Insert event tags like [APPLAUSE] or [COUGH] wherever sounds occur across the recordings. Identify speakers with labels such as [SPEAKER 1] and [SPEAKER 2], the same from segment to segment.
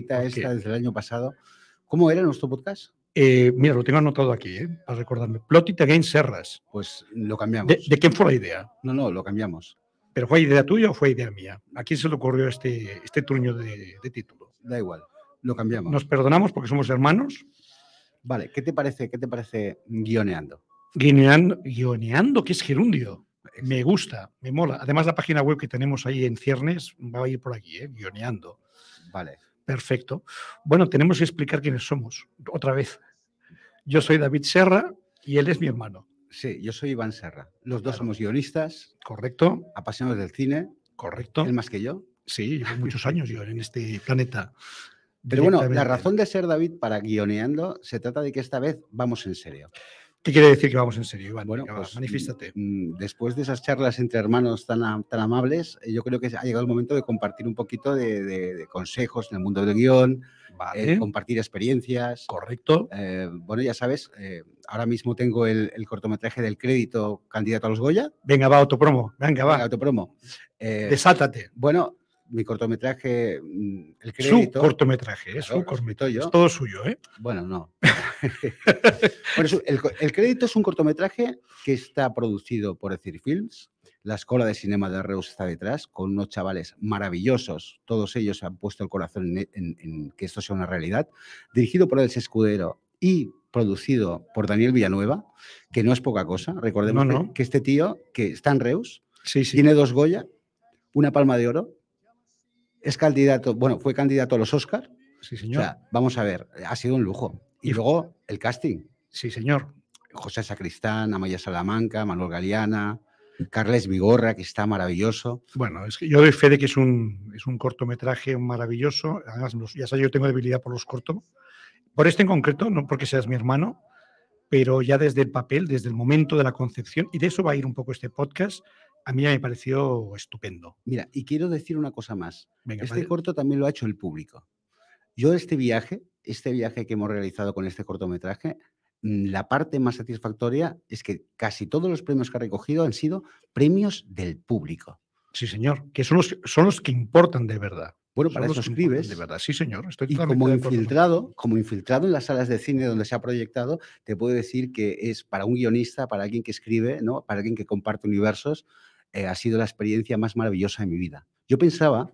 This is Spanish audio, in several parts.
[SPEAKER 1] esta desde el año pasado. ¿Cómo era nuestro podcast? Eh, mira, lo tengo anotado aquí, ¿eh? para recordarme. Plotita it Serras. Pues lo cambiamos. ¿De, quién fue la idea? No, no, lo cambiamos.
[SPEAKER 2] ¿Pero fue idea tuya o fue idea mía? ¿A quién se le ocurrió este, este truño de, título? Da igual, lo cambiamos. Nos perdonamos porque somos hermanos. Vale, ¿qué te parece, qué te parece guioneando? Guioneando, guioneando que es gerundio. Me gusta, me mola. Además, la página web que tenemos ahí en ciernes va a ir por aquí, ¿eh? guioneando. Vale. Perfecto. Bueno, tenemos que explicar quiénes somos, otra vez. Yo soy David Serra
[SPEAKER 1] y él es mi hermano. Sí, yo soy Iván Serra. Los dos somos guionistas. Correcto. Apasionados del cine. Correcto. Él más que yo. Sí, llevo muchos años yo en este planeta. Pero bueno, la razón de ser David para guioneando se trata de que esta vez vamos en serio. ¿Qué quiere decir que vamos en serio, Bueno, pues, manifiéstate. Mm, mm, después de esas charlas entre hermanos tan, tan amables, eh, yo creo que ha llegado el momento de compartir un poquito de, consejos en el mundo del guión, eh, compartir experiencias. Correcto. Eh, bueno, ya sabes, ahora mismo tengo el, cortometraje del crédito candidato a los Goya. Venga, va, autopromo. Venga, va. autopromo. Desátate. Bueno, mi cortometraje, mm, el crédito. ¿eh? Su cortometraje, es Es todo suyo, ¿eh? Bueno, no. [LAUGHS] [LAUGHS] el, crédito es un cortometraje que está producido por Decir Films. La Escuela de Cinema de Reus está detrás, con unos chavales maravillosos. Todos ellos han puesto el corazón en, que esto sea una realidad. Dirigido por el Escudero y producido por Daniel Villanueva, que no es poca cosa. Recordemos Que, este tío, que está en Reus, tiene dos Goya, una Palma de Oro es candidato, bueno, fue candidato a los Oscars. Sí, señor. vamos a ver, ha sido un lujo. Y, luego el casting. Sí, señor. José Sacristán, Amaya Salamanca, Manuel Galeana, Carles Vigorra, que está maravilloso.
[SPEAKER 2] Bueno, es que yo doy fe de que es un, es un cortometraje maravilloso. Además, ya sé, yo tengo debilidad por los cortos. Por este en concreto, no porque seas mi hermano, pero ya desde el papel, desde el momento de la concepción, y de eso va a ir un poco este podcast, a mí me pareció
[SPEAKER 1] estupendo. Mira, y quiero decir una cosa más. este corto también lo ha hecho el público. Yo este viaje, este viaje que hemos realizado con este cortometraje, mm, la parte más satisfactoria es que casi todos los premios que ha recogido han sido premios del público. Sí, señor, que son los, son los que importan de verdad. Bueno, para eso escribes. De verdad, sí, señor. Estoy y como infiltrado, como infiltrado en las salas de cine donde se ha proyectado, te puedo decir que es para un guionista, para alguien que escribe, ¿no? para alguien que comparte universos, eh, ha sido la experiencia más maravillosa de mi vida. Yo pensaba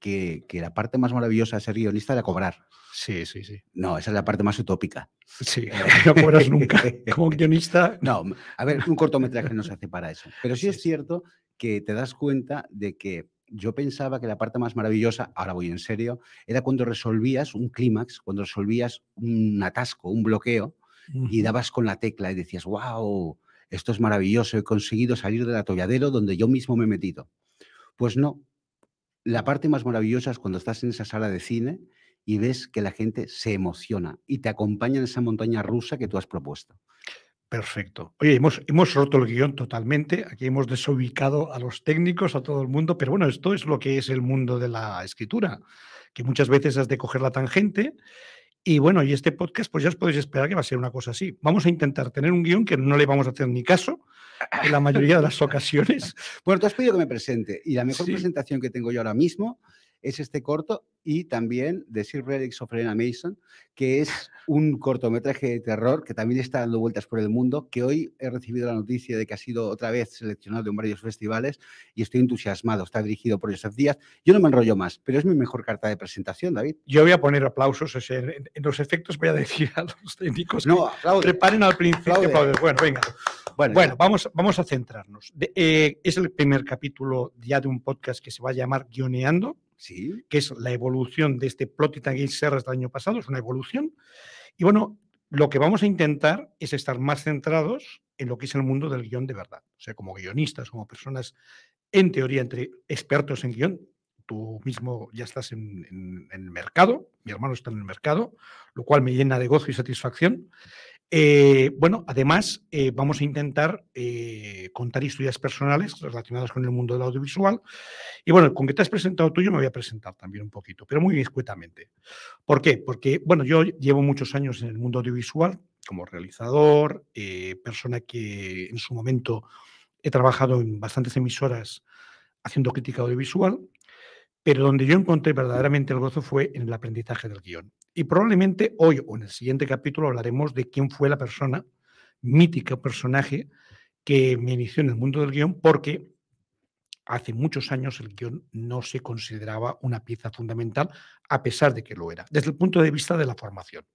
[SPEAKER 1] que, la parte más maravillosa de ser guionista era cobrar. Sí, sí, sí. No, esa es la parte más utópica. Sí, [LAUGHS] no cobras nunca [LAUGHS] como guionista. No, a ver, un cortometraje no se hace para eso. Pero sí, es cierto que te das cuenta de que yo pensaba que la parte más maravillosa, ahora voy en serio, era cuando resolvías un clímax, cuando resolvías un atasco, un bloqueo, y dabas con la tecla y decías, wow, esto es maravilloso, he conseguido salir del atolladero donde yo mismo me he metido. Pues no, la parte más maravillosa es cuando estás en esa sala de cine y ves que la gente se emociona y te acompaña en esa montaña rusa que tú has propuesto. Perfecto. Oye, hemos, hemos roto el guión totalmente. Aquí hemos desubicado a los
[SPEAKER 2] técnicos, a todo el mundo, pero bueno, esto es lo que es el mundo de la escritura, que muchas veces has de coger la tangente y bueno, y este podcast, pues ya os podéis esperar que va a ser una cosa así. Vamos a intentar tener un guión que no le vamos a hacer ni caso en la mayoría de las ocasiones.
[SPEAKER 1] [LAUGHS] Bueno, tú has pedido que me presente y la mejor presentación que tengo yo ahora mismo es este corto y también The Sir Relics of Elena Mason, que es [LAUGHS] un cortometraje de terror que también está dando vueltas por el mundo, que hoy he recibido la noticia de que ha sido otra vez seleccionado en varios festivales y estoy entusiasmado. Está dirigido por Joseph Díaz. Yo no me enrollo más, pero es mi mejor carta de presentación, David.
[SPEAKER 2] Yo voy a poner aplausos. en los efectos voy a decir a los técnicos no, que preparen al principio. Bueno, venga. Bueno, vamos, vamos a centrarnos. Eh, es el primer capítulo ya de un podcast que se va a llamar Guioneando ¿Sí? que es la evolución de este Plotita Gay Serres del año pasado, es una evolución. Y bueno, lo que vamos a intentar es estar más centrados en lo que es el mundo del guión de verdad. O sea, como guionistas, como personas, en teoría, entre expertos en guión, tú mismo ya estás en, en, el mercado, mi hermano está en el mercado, lo cual me llena de gozo y satisfacción. Eh, bueno, además eh, vamos a intentar eh, contar historias personales relacionadas con el mundo del audiovisual. Y bueno, con que te has presentado tú, yo me voy a presentar también un poquito, pero muy discretamente. ¿Por qué? Porque, bueno, yo llevo muchos años en el mundo audiovisual como realizador, persona que en su momento he trabajado en bastantes emisoras haciendo crítica audiovisual, pero donde yo encontré verdaderamente el gozo fue en el aprendizaje del guión. Y probablemente hoy o en el siguiente capítulo hablaremos de quién fue la persona, o personaje, que me inició en el mundo del guión, porque hace muchos años el guión no se consideraba una pieza fundamental, a pesar de que lo era, desde el punto de vista de la formación.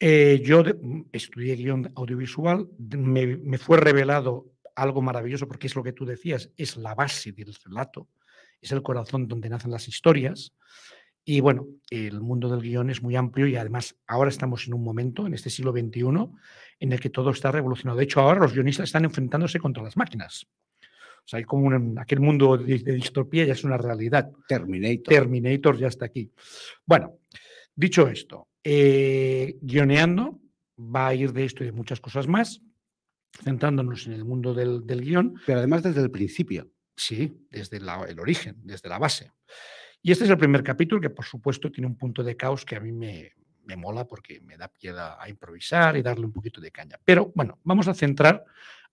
[SPEAKER 2] Eh, yo mm, estudié guión audiovisual, me, me, fue revelado algo maravilloso, porque es lo que tú decías, es la base del relato, es el corazón donde nacen las historias. Y bueno, el mundo del guión es muy amplio y además ahora estamos en un momento, en este siglo XXI, en el que todo está revolucionado. De hecho, ahora los guionistas están enfrentándose contra las máquinas. O sea, hay como un, aquel mundo de, distopía ya es una realidad. Terminator. Terminator ya está aquí. Bueno, dicho esto, eh, guioneando va a ir de esto y de muchas cosas más, centrándonos en el mundo del, guión. Pero además desde el principio. Sí, desde el origen, desde la base. Y este es el primer capítulo que, por supuesto, tiene un punto de caos que a mí me, mola porque me da piedad a, improvisar y darle un poquito de caña. Pero bueno, vamos a centrar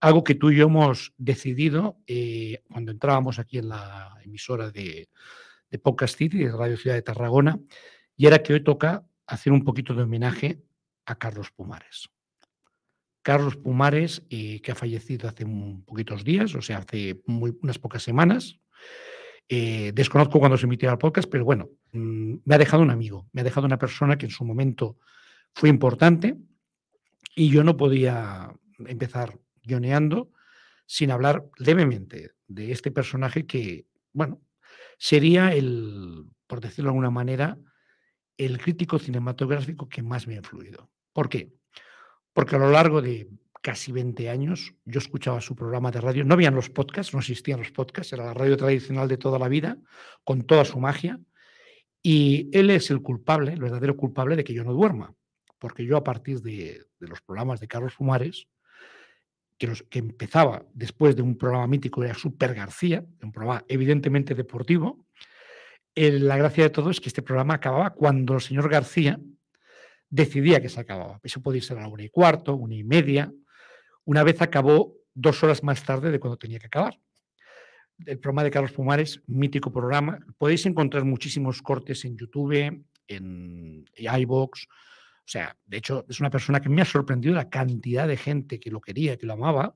[SPEAKER 2] algo que tú y yo hemos decidido eh, cuando entrábamos aquí en la emisora de, de Podcast City, de Radio Ciudad de Tarragona, y era que hoy toca hacer un poquito de homenaje a Carlos Pumares. Carlos Pumares, eh, que ha fallecido hace un, poquitos días, o sea, hace muy, unas pocas semanas. Eh, desconozco cuándo se emitió el podcast, pero bueno, mm, me ha dejado un amigo, me ha dejado una persona que en su momento fue importante y yo no podía empezar guioneando sin hablar levemente de este personaje que, bueno, sería el, por decirlo de alguna manera, el crítico cinematográfico que más me ha influido. ¿Por qué? Porque a lo largo de casi 20 años, yo escuchaba su programa de radio, no habían los podcasts, no existían los podcasts, era la radio tradicional de toda la vida, con toda su magia, y él es el culpable, el verdadero culpable de que yo no duerma, porque yo a partir de, los programas de Carlos Fumares, que, los, empezaba después de un programa mítico, era Super García, un programa evidentemente deportivo, eh, la gracia de todo es que este programa acababa cuando el señor García decidía que se acababa. Eso podía ser a la una y cuarto, una y media, una vez acabó dos horas más tarde de cuando tenía que acabar. El programa de Carlos Pumares, mítico programa. Podéis encontrar muchísimos cortes en YouTube, en iBox. O sea, de hecho, es una persona que me ha sorprendido la cantidad de gente que lo quería, que lo amaba.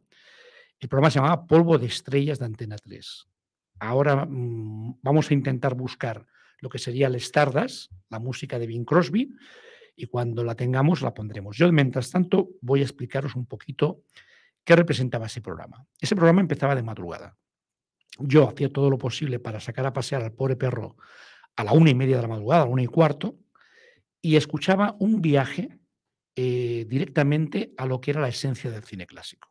[SPEAKER 2] El programa se llamaba Polvo de Estrellas de Antena 3. Ahora mm, vamos a intentar buscar lo que sería el Stardust, la música de Bing Crosby, y cuando la tengamos la pondremos. Yo, mientras tanto, voy a explicaros un poquito qué representaba ese programa. Ese programa empezaba de madrugada. Yo hacía todo lo posible para sacar a pasear al pobre perro a la una y media de la madrugada, a la una y cuarto, y escuchaba un viaje eh, directamente a lo que era la esencia del cine clásico.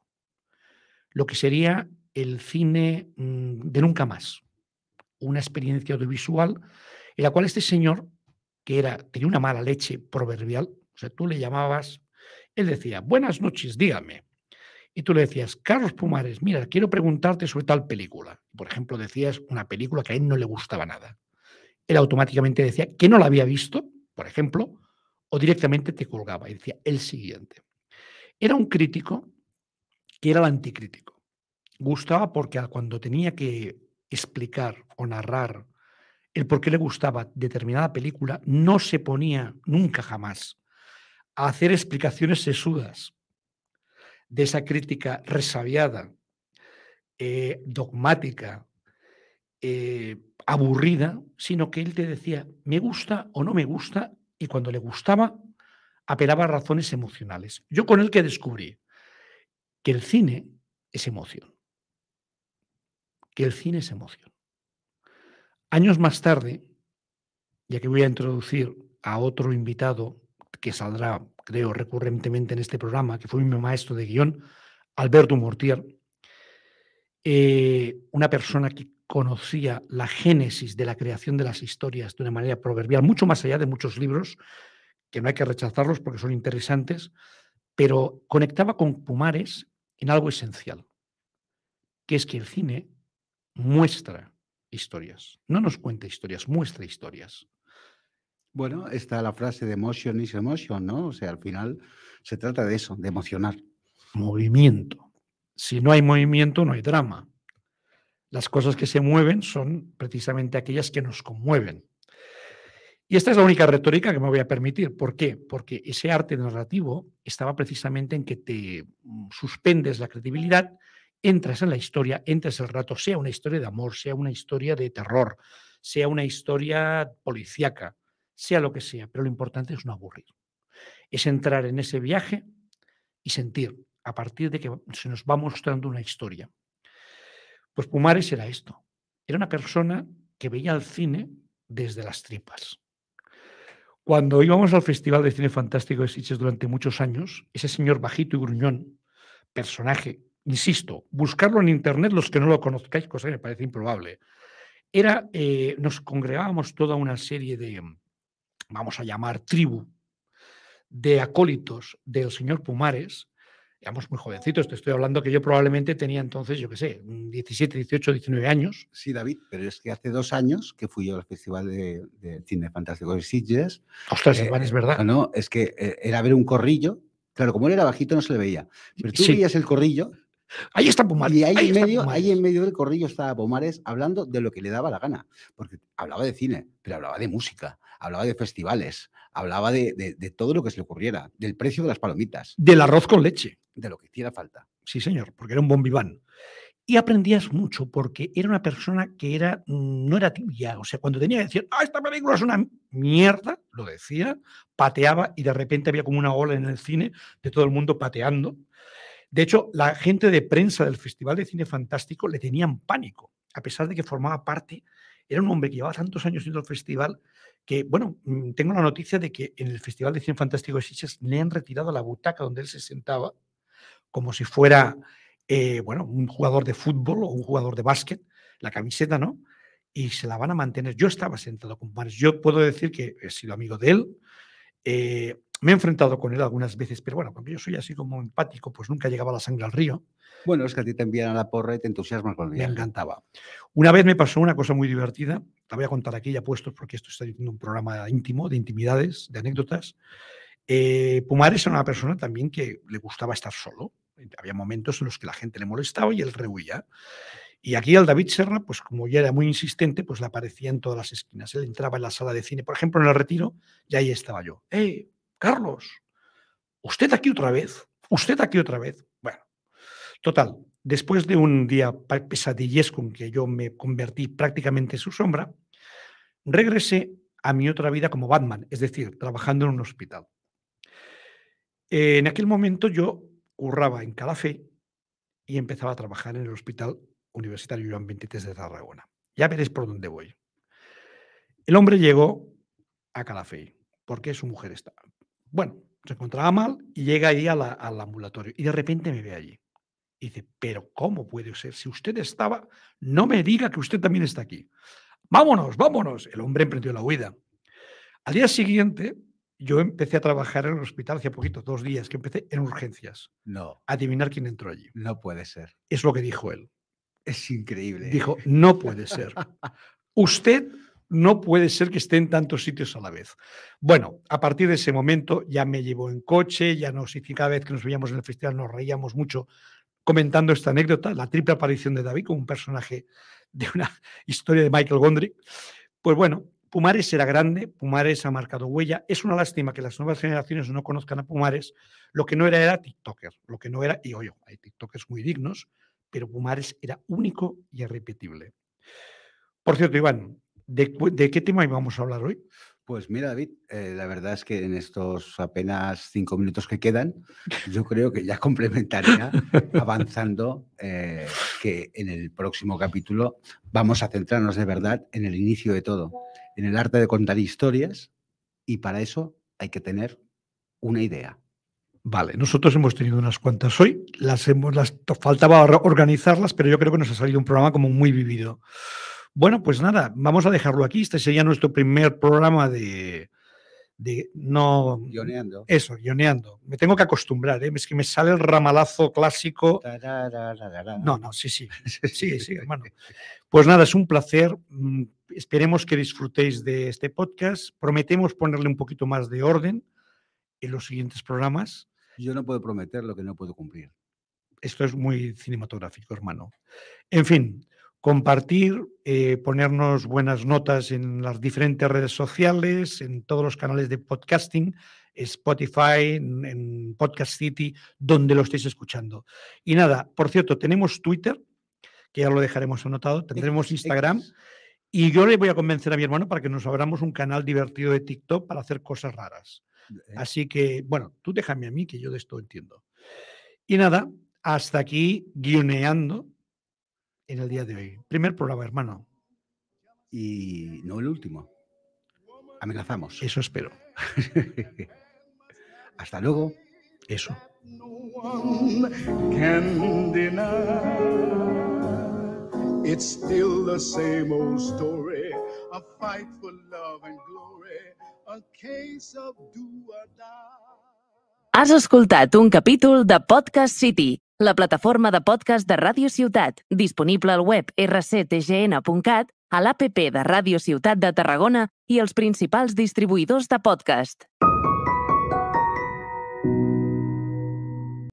[SPEAKER 2] Lo que sería el cine mm, de nunca más, una experiencia audiovisual en la cual este señor que tenía una mala leche proverbial, o sea, tú le llamabas, él decía, buenas noches, dígame. Y tú le decías, Carlos Pumares, mira, quiero preguntarte sobre tal película. Por ejemplo, decías una película que a él no le gustaba nada. Él automáticamente decía que no la había visto, por ejemplo, o directamente te colgaba y decía el siguiente. Era un crítico que era el anticrítico. Gustaba porque cuando tenía que explicar o narrar el por qué le gustaba determinada película, no se ponía nunca jamás a hacer explicaciones sesudas de esa crítica resabiada, eh, dogmática, eh, aburrida, sino que él te decía, me gusta o no me gusta, y cuando le gustaba, apelaba a razones emocionales. Yo con él que descubrí que el cine es emoción, que el cine es emoción. Años más tarde, ya que voy a introducir a otro invitado que saldrá, creo, recurrentemente en este programa, que fue mi maestro de guión, Alberto Mortier, eh, una persona que conocía la génesis de la creación de las historias de una manera proverbial, mucho más allá de muchos libros, que no hay que rechazarlos porque son interesantes, pero conectaba con Pumares en algo esencial, que es que el cine
[SPEAKER 1] muestra historias. No nos cuenta historias, muestra historias. Bueno, está la frase de emotion is emotion, ¿no? O sea, al final se trata de eso, de emocionar.
[SPEAKER 2] Movimiento. Si no hay movimiento, no hay drama. Las cosas que se mueven son precisamente aquellas que nos conmueven. Y esta es la única retórica que me voy a permitir. ¿Por qué? Porque ese arte narrativo estaba precisamente en que te mm, suspendes la credibilidad entras en la historia, entras el rato, sea una historia de amor, sea una historia de terror, sea una historia policíaca, sea lo que sea, pero lo importante es no aburrir. Es entrar en ese viaje y sentir a partir de que se nos va mostrando una historia. Pues Pumares era esto. Era una persona que veía el cine desde las tripas. Cuando íbamos al Festival de Cine Fantástico de Sitges durante muchos años, ese señor bajito y gruñón, personaje insisto, buscarlo en Internet los que no lo conozcáis, cosa que me parece improbable. Era, eh, nos congregábamos toda una serie de, mm, vamos a llamar, tribu de acólitos del señor Pumares, éramos muy jovencitos, te estoy hablando que yo probablemente tenía entonces, yo qué sé, 17, 18,
[SPEAKER 1] 19 años. Sí, David, pero es que hace dos años que fui yo al Festival de, Cine Fantástico de Sitges. Ostras, eh, es verdad. No, es que eh, era ver un corrillo, claro, como él era bajito no se le veía, pero tú veías el corrillo Ahí está Pomares. Y ahí, en medio, del corrillo estaba Pomares hablando de lo que le daba la gana. Porque hablaba de cine, pero hablaba de música, hablaba de festivales, hablaba de, todo lo que se le ocurriera, del precio de las palomitas.
[SPEAKER 2] Del arroz con leche. De lo que hiciera falta. Sí, señor, porque era un bombiván. Y aprendías mucho porque era una persona que era, no era tibia. O sea, cuando tenía que decir, ah, esta película es una mierda, lo decía, pateaba y de repente había como una ola en el cine de todo el mundo pateando. De hecho, la gente de prensa del Festival de Cine Fantástico le tenían pánico, a pesar de que formaba parte, era un hombre que llevaba tantos años dentro el festival que, bueno, mm, tengo la noticia de que en el Festival de Cine Fantástico de le han retirado la butaca donde él se sentaba, como si fuera, eh, bueno, un jugador de fútbol o un jugador de básquet, la camiseta, ¿no? Y se la van a mantener. Yo estaba sentado con Mars. Yo puedo decir que he sido amigo de él. Eh, me he enfrentado con él algunas veces, pero bueno, porque yo soy así como
[SPEAKER 1] empático, pues nunca llegaba la sangre al río. Bueno, es que a ti te envían a la porra y te entusiasmas con él. Me encantaba.
[SPEAKER 2] Una vez me pasó una cosa muy divertida,
[SPEAKER 1] te voy a contar aquí ya puestos, porque esto está en un programa
[SPEAKER 2] íntimo, de intimidades, de anécdotas. Eh, Pumares era una persona también que le gustaba estar solo. Había momentos en los que la gente le molestaba y él rehuía. Y aquí al David Serra, pues como ya era muy insistente, pues le aparecía en todas las esquinas. Él entraba en la sala de cine, por ejemplo, en el retiro, y ahí estaba yo. ¡Eh! Carlos, usted aquí otra vez, usted aquí otra vez. Bueno, total, después de un día pesadillesco en que yo me convertí prácticamente en su sombra, regresé a mi otra vida como Batman, es decir, trabajando en un hospital. En aquel momento yo curraba en Calafé y empezaba a trabajar en el Hospital Universitario Joan 23 de Tarragona. Ya veréis por dónde voy. El hombre llegó a Calafé porque su mujer estaba bueno, se encontraba mal y llega ahí al ambulatorio y de repente me ve allí. dice, pero ¿cómo puede ser? Si usted estaba, no me diga que usted también está aquí. Vámonos, vámonos. El hombre emprendió la huida. Al día siguiente, yo empecé a trabajar en el hospital hace poquito, dos días, que empecé en urgencias. No. Adivinar quién entró allí. No
[SPEAKER 1] puede ser. Es lo que dijo él. Es increíble. ¿eh?
[SPEAKER 2] Dijo, no puede ser. [LAUGHS] usted no puede ser que esté en tantos sitios a la vez. Bueno, a partir de ese momento ya me llevó en coche, ya nos hicimos cada vez que nos veíamos en el festival nos reíamos mucho comentando esta anécdota, la triple aparición de David como un personaje de una [LAUGHS] historia de Michael Gondry. Pues bueno, Pumares era grande, Pumares ha marcado huella. Es una lástima que las nuevas generaciones no conozcan a Pumares. Lo que no era era TikToker, lo que no era, y oye, hay TikTokers muy dignos, pero Pumares era único y irrepetible.
[SPEAKER 1] Por cierto, Iván, ¿De, qué tema íbamos a hablar hoy? Pues mira, David, eh, la verdad es que en estos apenas cinco minutos que quedan, yo creo que ya [LAUGHS] complementaría avanzando eh, que en el próximo capítulo vamos a centrarnos de verdad en el inicio de todo, en el arte de contar historias y para eso hay que tener una idea.
[SPEAKER 2] Vale, nosotros hemos tenido unas cuantas hoy, las hemos, las, faltaba organizarlas, pero yo creo que nos ha salido un programa como muy vivido bueno, pues nada, vamos a dejarlo aquí. Este sería nuestro primer programa de, no
[SPEAKER 1] guioneando.
[SPEAKER 2] Eso, guioneando. Me tengo que acostumbrar, ¿eh? es que me sale el ramalazo clásico. No, no, sí, sí, sí, sí, hermano. Pues nada, es un placer. Mm, esperemos que disfrutéis de este podcast. Prometemos ponerle un poquito más de orden en los siguientes programas.
[SPEAKER 1] Yo no puedo prometer lo que no puedo cumplir.
[SPEAKER 2] Esto es muy cinematográfico, hermano. En fin, compartir, eh, ponernos buenas notas en las diferentes redes sociales, en todos los canales de podcasting, Spotify, en, Podcast City, donde lo estéis escuchando. Y nada, por cierto, tenemos Twitter, que ya lo dejaremos anotado, tendremos Instagram. Y yo le voy a convencer a mi hermano para que nos abramos un canal divertido de TikTok para hacer cosas raras. Eh. Así que, bueno, tú déjame a mí, que yo de esto entiendo. Y nada, hasta aquí guioneando en el día de hoy. Primer programa, hermano.
[SPEAKER 1] Y no el último. Amenazamos. Eso espero. [LAUGHS] Hasta luego. Eso. It's Has escuchado un capítulo de
[SPEAKER 2] Podcast City la plataforma de podcast de Ràdio Ciutat, disponible al web rctgn.cat, a l'APP de Ràdio Ciutat de Tarragona i els principals distribuïdors de podcast.